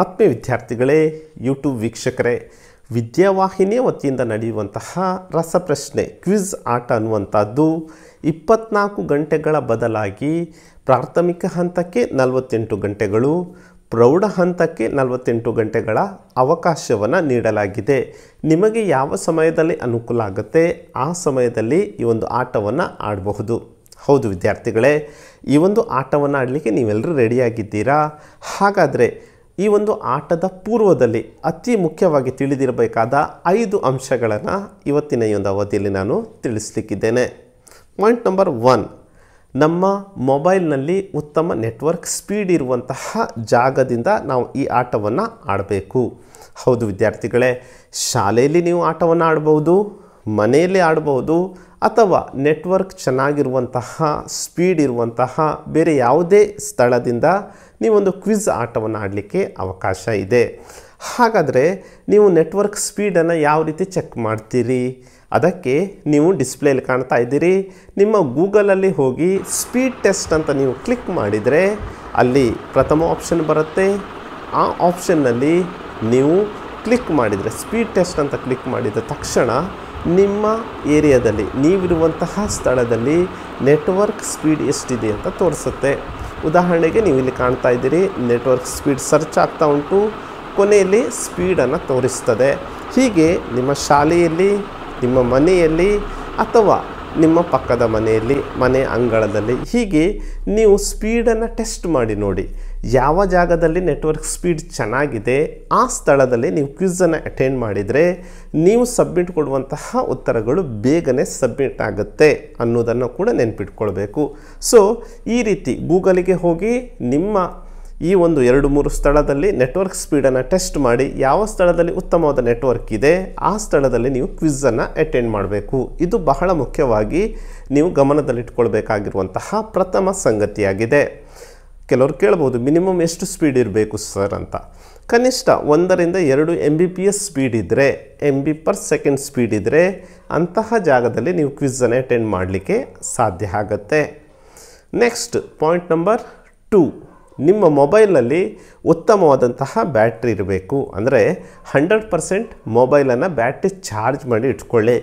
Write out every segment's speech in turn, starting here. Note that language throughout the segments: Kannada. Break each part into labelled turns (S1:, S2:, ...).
S1: ಆತ್ಮೀಯ ವಿದ್ಯಾರ್ಥಿಗಳೇ ಯೂಟ್ಯೂಬ್ ವೀಕ್ಷಕರೇ ವಿದ್ಯಾವಾಹಿನಿಯ ವತಿಯಿಂದ ನಡೆಯುವಂತಹ ರಸಪ್ರಶ್ನೆ ಕ್ವಿಜ್ ಆಟ ಅನ್ನುವಂಥದ್ದು ಇಪ್ಪತ್ನಾಲ್ಕು ಗಂಟೆಗಳ ಬದಲಾಗಿ ಪ್ರಾಥಮಿಕ ಹಂತಕ್ಕೆ ನಲವತ್ತೆಂಟು ಗಂಟೆಗಳು ಪ್ರೌಢ ಹಂತಕ್ಕೆ ನಲವತ್ತೆಂಟು ಗಂಟೆಗಳ ಅವಕಾಶವನ್ನು ನೀಡಲಾಗಿದೆ ನಿಮಗೆ ಯಾವ ಸಮಯದಲ್ಲಿ ಅನುಕೂಲ ಆಗುತ್ತೆ ಆ ಸಮಯದಲ್ಲಿ ಈ ಒಂದು ಆಟವನ್ನು ಆಡಬಹುದು ಹೌದು ವಿದ್ಯಾರ್ಥಿಗಳೇ ಈ ಒಂದು ಆಟವನ್ನು ಆಡಲಿಕ್ಕೆ ನೀವೆಲ್ಲರೂ ರೆಡಿಯಾಗಿದ್ದೀರಾ ಹಾಗಾದರೆ ಈ ಒಂದು ಆಟದ ಪೂರ್ವದಲ್ಲಿ ಅತಿ ಮುಖ್ಯವಾಗಿ ತಿಳಿದಿರಬೇಕಾದ ಐದು ಅಂಶಗಳನ್ನು ಇವತ್ತಿನ ಈ ಒಂದು ಅವಧಿಯಲ್ಲಿ ನಾನು ತಿಳಿಸ್ಲಿಕ್ಕಿದ್ದೇನೆ ಪಾಯಿಂಟ್ ನಂಬರ್ ಒನ್ ನಮ್ಮ ಮೊಬೈಲ್ನಲ್ಲಿ ಉತ್ತಮ ನೆಟ್ವರ್ಕ್ ಸ್ಪೀಡ್ ಇರುವಂತಹ ಜಾಗದಿಂದ ನಾವು ಈ ಆಟವನ್ನು ಆಡಬೇಕು ಹೌದು ವಿದ್ಯಾರ್ಥಿಗಳೇ ಶಾಲೆಯಲ್ಲಿ ನೀವು ಆಟವನ್ನು ಆಡಬಹುದು ಮನೆಯಲ್ಲಿ ಆಡಬಹುದು ಅಥವಾ ನೆಟ್ವರ್ಕ್ ಚೆನ್ನಾಗಿರುವಂತಹ ಸ್ಪೀಡ್ ಇರುವಂತಹ ಬೇರೆ ಯಾವುದೇ ಸ್ಥಳದಿಂದ ನೀವೊಂದು ಕ್ವಿಜ್ ಆಟವನ್ನು ಆಡಲಿಕ್ಕೆ ಅವಕಾಶ ಇದೆ ಹಾಗಾದರೆ ನೀವು ನೆಟ್ವರ್ಕ್ ಸ್ಪೀಡನ್ನು ಯಾವ ರೀತಿ ಚೆಕ್ ಮಾಡ್ತೀರಿ ಅದಕ್ಕೆ ನೀವು ಡಿಸ್ಪ್ಲೇಲಿ ಕಾಣ್ತಾ ಇದ್ದೀರಿ ನಿಮ್ಮ ಗೂಗಲಲ್ಲಿ ಹೋಗಿ ಸ್ಪೀಡ್ ಟೆಸ್ಟ್ ಅಂತ ನೀವು ಕ್ಲಿಕ್ ಮಾಡಿದರೆ ಅಲ್ಲಿ ಪ್ರಥಮ ಆಪ್ಷನ್ ಬರುತ್ತೆ ಆ ಆಪ್ಷನ್ನಲ್ಲಿ ನೀವು ಕ್ಲಿಕ್ ಮಾಡಿದರೆ ಸ್ಪೀಡ್ ಟೆಸ್ಟ್ ಅಂತ ಕ್ಲಿಕ್ ಮಾಡಿದ ತಕ್ಷಣ ನಿಮ್ಮ ಏರಿಯಾದಲ್ಲಿ ನೀವಿರುವಂತಹ ಸ್ಥಳದಲ್ಲಿ ನೆಟ್ವರ್ಕ್ ಸ್ಪೀಡ್ ಎಷ್ಟಿದೆ ಅಂತ ತೋರಿಸುತ್ತೆ ಉದಾಹರಣೆಗೆ ನೀವು ಇಲ್ಲಿ ಕಾಣ್ತಾ ಇದ್ದೀರಿ ನೆಟ್ವರ್ಕ್ ಸ್ಪೀಡ್ ಸರ್ಚ್ ಆಗ್ತಾ ಉಂಟು ಕೊನೆಯಲ್ಲಿ ಸ್ಪೀಡನ್ನು ತೋರಿಸ್ತದೆ ಹೀಗೆ ನಿಮ್ಮ ಶಾಲೆಯಲ್ಲಿ ನಿಮ್ಮ ಮನೆಯಲ್ಲಿ ಅಥವಾ ನಿಮ್ಮ ಪಕ್ಕದ ಮನೆಯಲ್ಲಿ ಮನೆ ಅಂಗಳದಲ್ಲಿ ಹೀಗೆ ನೀವು ಸ್ಪೀಡನ್ನು ಟೆಸ್ಟ್ ಮಾಡಿ ನೋಡಿ ಯಾವ ಜಾಗದಲ್ಲಿ ನೆಟ್ವರ್ಕ್ ಸ್ಪೀಡ್ ಚೆನ್ನಾಗಿದೆ ಆ ಸ್ಥಳದಲ್ಲಿ ನೀವು ಕ್ವಿಝನ್ನು ಅಟೆಂಡ್ ಮಾಡಿದರೆ ನೀವು ಸಬ್ಮಿಟ್ ಕೊಡುವಂತಹ ಉತ್ತರಗಳು ಬೇಗನೆ ಸಬ್ಮಿಟ್ ಆಗುತ್ತೆ ಅನ್ನೋದನ್ನು ಕೂಡ ನೆನ್ಪಿಟ್ಕೊಳ್ಬೇಕು ಸೊ ಈ ರೀತಿ ಗೂಗಲಿಗೆ ಹೋಗಿ ನಿಮ್ಮ ಈ ಒಂದು ಎರಡು ಮೂರು ಸ್ಥಳದಲ್ಲಿ ನೆಟ್ವರ್ಕ್ ಸ್ಪೀಡನ್ನು ಟೆಸ್ಟ್ ಮಾಡಿ ಯಾವ ಸ್ಥಳದಲ್ಲಿ ಉತ್ತಮವಾದ ನೆಟ್ವರ್ಕ್ ಇದೆ ಆ ಸ್ಥಳದಲ್ಲಿ ನೀವು ಕ್ವಿಝನ್ನು ಅಟೆಂಡ್ ಮಾಡಬೇಕು ಇದು ಬಹಳ ಮುಖ್ಯವಾಗಿ ನೀವು ಗಮನದಲ್ಲಿಟ್ಕೊಳ್ಬೇಕಾಗಿರುವಂತಹ ಪ್ರಥಮ ಸಂಗತಿಯಾಗಿದೆ ಕೆಲವರು ಕೇಳ್ಬೋದು ಮಿನಿಮಮ್ ಎಷ್ಟು ಸ್ಪೀಡ್ ಇರಬೇಕು ಸರ್ ಅಂತ ಕನಿಷ್ಠ ಒಂದರಿಂದ ಎರಡು M B P S speed ಇದ್ದರೆ M B per second speed ಇದ್ದರೆ ಅಂತಹ ಜಾಗದಲ್ಲಿ ನೀವು ಕ್ವಿಝನ್ನು ಅಟೆಂಡ್ ಮಾಡಲಿಕ್ಕೆ ಸಾಧ್ಯ ಆಗುತ್ತೆ ನೆಕ್ಸ್ಟ್ ಪಾಯಿಂಟ್ ನಂಬರ್ ಟೂ ನಿಮ್ಮ ಮೊಬೈಲ್ನಲ್ಲಿ ಉತ್ತಮವಾದಂತಹ ಬ್ಯಾಟ್ರಿ ಇರಬೇಕು ಅಂದರೆ ಹಂಡ್ರೆಡ್ ಪರ್ಸೆಂಟ್ ಮೊಬೈಲನ್ನು ಬ್ಯಾಟ್ರಿ ಚಾರ್ಜ್ ಮಾಡಿ ಇಟ್ಕೊಳ್ಳಿ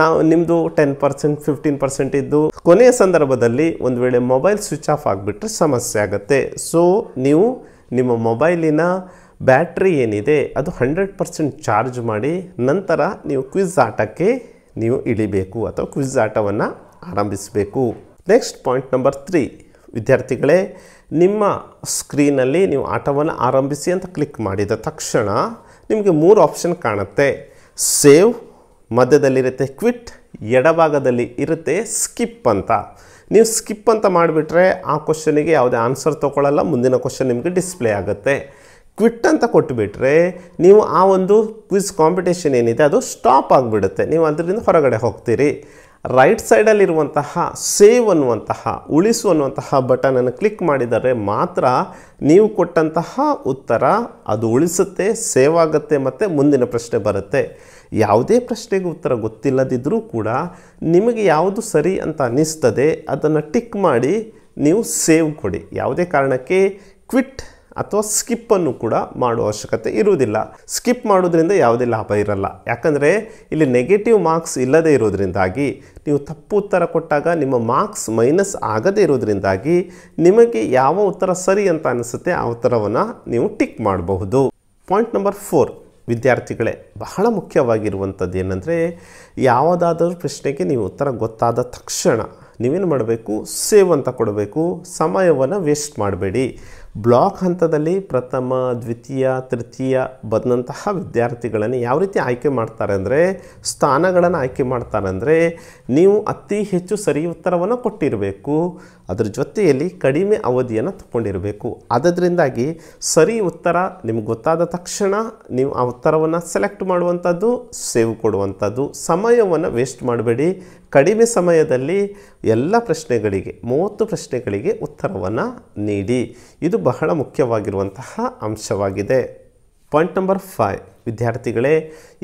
S1: ನಾವು ನಿಮ್ಮದು ಟೆನ್ ಪರ್ಸೆಂಟ್ ಫಿಫ್ಟೀನ್ ಪರ್ಸೆಂಟ್ ಇದ್ದು ಕೊನೆಯ ಸಂದರ್ಭದಲ್ಲಿ ಒಂದು ವೇಳೆ ಮೊಬೈಲ್ ಸ್ವಿಚ್ ಆಫ್ ಆಗಿಬಿಟ್ರೆ ಸಮಸ್ಯೆ ಆಗುತ್ತೆ ಸೊ ನೀವು ನಿಮ್ಮ ಮೊಬೈಲಿನ ಬ್ಯಾಟ್ರಿ ಏನಿದೆ ಅದು ಹಂಡ್ರೆಡ್ ಪರ್ಸೆಂಟ್ ಚಾರ್ಜ್ ಮಾಡಿ ನಂತರ ನೀವು ಕ್ವಿಜ್ ಆಟಕ್ಕೆ ನೀವು ಇಳಿಬೇಕು ಅಥವಾ ಕ್ವಿಜ್ ಆಟವನ್ನು ಆರಂಭಿಸಬೇಕು ನೆಕ್ಸ್ಟ್ ಪಾಯಿಂಟ್ ನಂಬರ್ ತ್ರೀ ವಿದ್ಯಾರ್ಥಿಗಳೇ ನಿಮ್ಮ ಸ್ಕ್ರೀನಲ್ಲಿ ನೀವು ಆಟವನ್ನು ಆರಂಭಿಸಿ ಅಂತ ಕ್ಲಿಕ್ ಮಾಡಿದ ತಕ್ಷಣ ನಿಮಗೆ ಮೂರು ಆಪ್ಷನ್ ಕಾಣುತ್ತೆ ಸೇವ್ ಮಧ್ಯದಲ್ಲಿರುತ್ತೆ ಕ್ವಿಟ್ ಎಡಭಾಗದಲ್ಲಿ ಇರುತ್ತೆ ಸ್ಕಿಪ್ ಅಂತ ನೀವು ಸ್ಕಿಪ್ ಅಂತ ಮಾಡಿಬಿಟ್ರೆ ಆ ಕ್ವಶನಿಗೆ ಯಾವುದೇ ಆನ್ಸರ್ ತೊಗೊಳ್ಳಲ್ಲ ಮುಂದಿನ ಕ್ವಶನ್ ನಿಮಗೆ ಡಿಸ್ಪ್ಲೇ ಆಗುತ್ತೆ ಕ್ವಿಟ್ ಅಂತ ಕೊಟ್ಟುಬಿಟ್ರೆ ನೀವು ಆ ಒಂದು ಕ್ವಿಜ್ ಕಾಂಪಿಟೇಷನ್ ಏನಿದೆ ಅದು ಸ್ಟಾಪ್ ಆಗಿಬಿಡುತ್ತೆ ನೀವು ಅದರಿಂದ ಹೊರಗಡೆ ಹೋಗ್ತೀರಿ ರೈಟ್ ಸೈಡಲ್ಲಿರುವಂತಹ ಸೇವ್ ಅನ್ನುವಂತಹ ಉಳಿಸು ಅನ್ನುವಂತಹ ಬಟನನ್ನು ಕ್ಲಿಕ್ ಮಾಡಿದರೆ ಮಾತ್ರ ನೀವು ಕೊಟ್ಟಂತಹ ಉತ್ತರ ಅದು ಉಳಿಸುತ್ತೆ ಸೇವ್ ಆಗುತ್ತೆ ಮತ್ತು ಮುಂದಿನ ಪ್ರಶ್ನೆ ಬರುತ್ತೆ ಯಾವುದೇ ಪ್ರಶ್ನೆಗೆ ಉತ್ತರ ಗೊತ್ತಿಲ್ಲದಿದ್ದರೂ ಕೂಡ ನಿಮಗೆ ಯಾವುದು ಸರಿ ಅಂತ ಅನ್ನಿಸ್ತದೆ ಅದನ್ನು ಟಿಕ್ ಮಾಡಿ ನೀವು ಸೇವ್ ಕೊಡಿ ಯಾವುದೇ ಕಾರಣಕ್ಕೆ ಕ್ವಿಟ್ ಅಥವಾ ಸ್ಕಿಪ್ಪನ್ನು ಕೂಡ ಮಾಡುವ ಅವಶ್ಯಕತೆ ಇರುವುದಿಲ್ಲ ಸ್ಕಿಪ್ ಮಾಡೋದ್ರಿಂದ ಯಾವುದೇ ಲಾಭ ಇರಲ್ಲ ಯಾಕಂದರೆ ಇಲ್ಲಿ ನೆಗೆಟಿವ್ ಮಾರ್ಕ್ಸ್ ಇಲ್ಲದೇ ಇರೋದ್ರಿಂದಾಗಿ ನೀವು ತಪ್ಪು ಉತ್ತರ ಕೊಟ್ಟಾಗ ನಿಮ್ಮ ಮಾರ್ಕ್ಸ್ ಮೈನಸ್ ಆಗದೇ ಇರೋದ್ರಿಂದಾಗಿ ನಿಮಗೆ ಯಾವ ಉತ್ತರ ಸರಿ ಅಂತ ಅನಿಸುತ್ತೆ ಆ ಉತ್ತರವನ್ನು ನೀವು ಟಿಕ್ ಮಾಡಬಹುದು ಪಾಯಿಂಟ್ ನಂಬರ್ ಫೋರ್ ವಿದ್ಯಾರ್ಥಿಗಳೇ ಬಹಳ ಮುಖ್ಯವಾಗಿರುವಂಥದ್ದು ಏನಂದರೆ ಯಾವುದಾದರೂ ಪ್ರಶ್ನೆಗೆ ನೀವು ಉತ್ತರ ಗೊತ್ತಾದ ತಕ್ಷಣ ನೀವೇನು ಮಾಡಬೇಕು ಸೇವ್ ಅಂತ ಕೊಡಬೇಕು ಸಮಯವನ್ನು ವೇಸ್ಟ್ ಮಾಡಬೇಡಿ ಬ್ಲಾಕ್ ಹಂತದಲ್ಲಿ ಪ್ರಥಮ ದ್ವಿತೀಯ ತೃತೀಯ ಬಂದಂತಹ ವಿದ್ಯಾರ್ಥಿಗಳನ್ನು ಯಾವ ರೀತಿ ಆಯ್ಕೆ ಮಾಡ್ತಾರೆ ಅಂದರೆ ಸ್ಥಾನಗಳನ್ನು ಆಯ್ಕೆ ಮಾಡ್ತಾರೆ ಅಂದರೆ ನೀವು ಅತಿ ಹೆಚ್ಚು ಸರಿ ಉತ್ತರವನ್ನು ಕೊಟ್ಟಿರಬೇಕು ಅದರ ಜೊತೆಯಲ್ಲಿ ಕಡಿಮೆ ಅವಧಿಯನ್ನು ತಗೊಂಡಿರಬೇಕು ಅದರಿಂದಾಗಿ ಸರಿ ಉತ್ತರ ನಿಮ್ಗೆ ಗೊತ್ತಾದ ತಕ್ಷಣ ನೀವು ಆ ಉತ್ತರವನ್ನು ಸೆಲೆಕ್ಟ್ ಮಾಡುವಂಥದ್ದು ಸೇವ್ ಕೊಡುವಂಥದ್ದು ಸಮಯವನ್ನು ವೇಸ್ಟ್ ಮಾಡಬೇಡಿ ಕಡಿಮೆ ಸಮಯದಲ್ಲಿ ಎಲ್ಲ ಪ್ರಶ್ನೆಗಳಿಗೆ ಮೂವತ್ತು ಪ್ರಶ್ನೆಗಳಿಗೆ ಉತ್ತರವನ್ನು ನೀಡಿ ಇದು ಬಹಳ ಮುಖ್ಯವಾಗಿರುವಂತಹ ಅಂಶವಾಗಿದೆ ಪಾಯಿಂಟ್ ನಂಬರ್ ಫೈವ್ ವಿದ್ಯಾರ್ಥಿಗಳೇ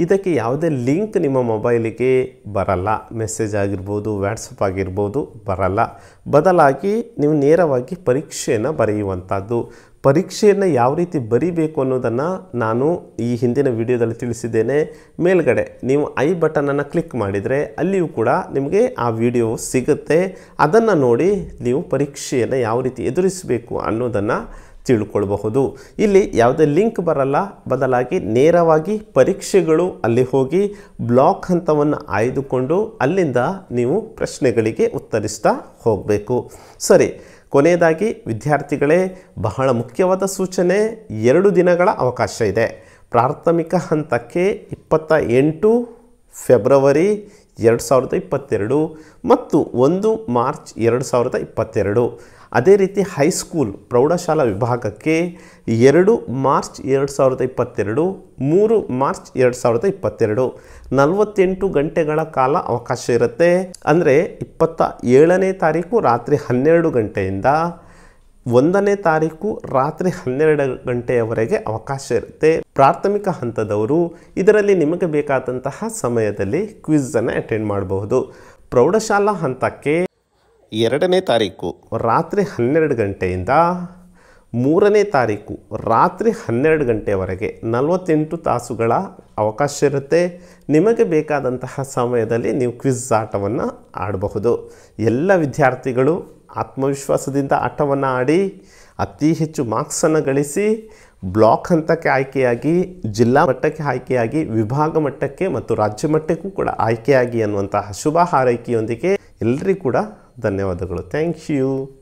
S1: ಇದಕ್ಕೆ ಯಾವುದೇ ಲಿಂಕ್ ನಿಮ್ಮ ಮೊಬೈಲಿಗೆ ಬರಲ್ಲ ಮೆಸೇಜ್ ಆಗಿರ್ಬೋದು ವ್ಯಾಟ್ಸಪ್ ಆಗಿರ್ಬೋದು ಬರಲ್ಲ ಬದಲಾಗಿ ನೀವು ನೇರವಾಗಿ ಪರೀಕ್ಷೆಯನ್ನು ಬರೆಯುವಂಥದ್ದು ಪರೀಕ್ಷೆಯನ್ನು ಯಾವ ರೀತಿ ಬರೀಬೇಕು ಅನ್ನೋದನ್ನು ನಾನು ಈ ಹಿಂದಿನ ವಿಡಿಯೋದಲ್ಲಿ ತಿಳಿಸಿದ್ದೇನೆ ಮೇಲ್ಗಡೆ ನೀವು ಐ ಬಟನನ್ನು ಕ್ಲಿಕ್ ಮಾಡಿದರೆ ಅಲ್ಲಿಯೂ ಕೂಡ ನಿಮಗೆ ಆ ವಿಡಿಯೋ ಸಿಗುತ್ತೆ ಅದನ್ನು ನೋಡಿ ನೀವು ಪರೀಕ್ಷೆಯನ್ನು ಯಾವ ರೀತಿ ಎದುರಿಸಬೇಕು ಅನ್ನೋದನ್ನು ತಿಳ್ಕೊಳ್ಬಹುದು ಇಲ್ಲಿ ಯಾವುದೇ ಲಿಂಕ್ ಬರಲ್ಲ ಬದಲಾಗಿ ನೇರವಾಗಿ ಪರೀಕ್ಷೆಗಳು ಅಲ್ಲಿ ಹೋಗಿ ಬ್ಲಾಕ್ ಹಂತವನ್ನು ಆಯ್ದುಕೊಂಡು ಅಲ್ಲಿಂದ ನೀವು ಪ್ರಶ್ನೆಗಳಿಗೆ ಉತ್ತರಿಸ್ತಾ ಹೋಗಬೇಕು ಸರಿ ಕೊನೆಯದಾಗಿ ವಿದ್ಯಾರ್ಥಿಗಳೇ ಬಹಳ ಮುಖ್ಯವಾದ ಸೂಚನೆ ಎರಡು ದಿನಗಳ ಅವಕಾಶ ಇದೆ ಪ್ರಾಥಮಿಕ ಹಂತಕ್ಕೆ ಇಪ್ಪತ್ತ ಎಂಟು ಫೆಬ್ರವರಿ ಎರಡು ಸಾವಿರದ ಇಪ್ಪತ್ತೆರಡು ಮತ್ತು ಒಂದು ಮಾರ್ಚ್ ಎರಡು ಸಾವಿರದ ಇಪ್ಪತ್ತೆರಡು ಅದೇ ರೀತಿ ಹೈಸ್ಕೂಲ್ ಪ್ರೌಢಶಾಲಾ ವಿಭಾಗಕ್ಕೆ ಎರಡು ಮಾರ್ಚ್ ಎರಡು ಸಾವಿರದ ಇಪ್ಪತ್ತೆರಡು ಮೂರು ಮಾರ್ಚ್ ಎರಡು ಸಾವಿರದ ಇಪ್ಪತ್ತೆರಡು ನಲವತ್ತೆಂಟು ಗಂಟೆಗಳ ಕಾಲ ಅವಕಾಶ ಇರುತ್ತೆ ಅಂದರೆ ಇಪ್ಪತ್ತ ಏಳನೇ ತಾರೀಕು ರಾತ್ರಿ ಹನ್ನೆರಡು ಗಂಟೆಯಿಂದ ಒಂದನೇ ತಾರೀಕು ರಾತ್ರಿ ಹನ್ನೆರಡು ಗಂಟೆಯವರೆಗೆ ಅವಕಾಶ ಇರುತ್ತೆ ಪ್ರಾಥಮಿಕ ಹಂತದವರು ಇದರಲ್ಲಿ ನಿಮಗೆ ಬೇಕಾದಂತಹ ಸಮಯದಲ್ಲಿ ಕ್ವಿಝನ್ನು ಅಟೆಂಡ್ ಮಾಡಬಹುದು ಪ್ರೌಢಶಾಲಾ ಹಂತಕ್ಕೆ ಎರಡನೇ ತಾರೀಕು ರಾತ್ರಿ ಹನ್ನೆರಡು ಗಂಟೆಯಿಂದ ಮೂರನೇ ತಾರೀಕು ರಾತ್ರಿ ಹನ್ನೆರಡು ಗಂಟೆಯವರೆಗೆ ನಲವತ್ತೆಂಟು ತಾಸುಗಳ ಅವಕಾಶ ಇರುತ್ತೆ ನಿಮಗೆ ಬೇಕಾದಂತಹ ಸಮಯದಲ್ಲಿ ನೀವು ಕ್ವಿಜ್ ಆಟವನ್ನು ಆಡಬಹುದು ಎಲ್ಲ ವಿದ್ಯಾರ್ಥಿಗಳು ಆತ್ಮವಿಶ್ವಾಸದಿಂದ ಆಟವನ್ನು ಆಡಿ ಅತಿ ಹೆಚ್ಚು ಮಾರ್ಕ್ಸನ್ನು ಗಳಿಸಿ ಬ್ಲಾಕ್ ಹಂತಕ್ಕೆ ಆಯ್ಕೆಯಾಗಿ ಜಿಲ್ಲಾ ಮಟ್ಟಕ್ಕೆ ಆಯ್ಕೆಯಾಗಿ ವಿಭಾಗ ಮಟ್ಟಕ್ಕೆ ಮತ್ತು ರಾಜ್ಯ ಮಟ್ಟಕ್ಕೂ ಕೂಡ ಆಯ್ಕೆಯಾಗಿ ಅನ್ನುವಂತಹ ಶುಭ ಹಾರೈಕೆಯೊಂದಿಗೆ ಎಲ್ಲರಿಗೂ ಕೂಡ ಧನ್ಯವಾದಗಳು ಥ್ಯಾಂಕ್ ಯು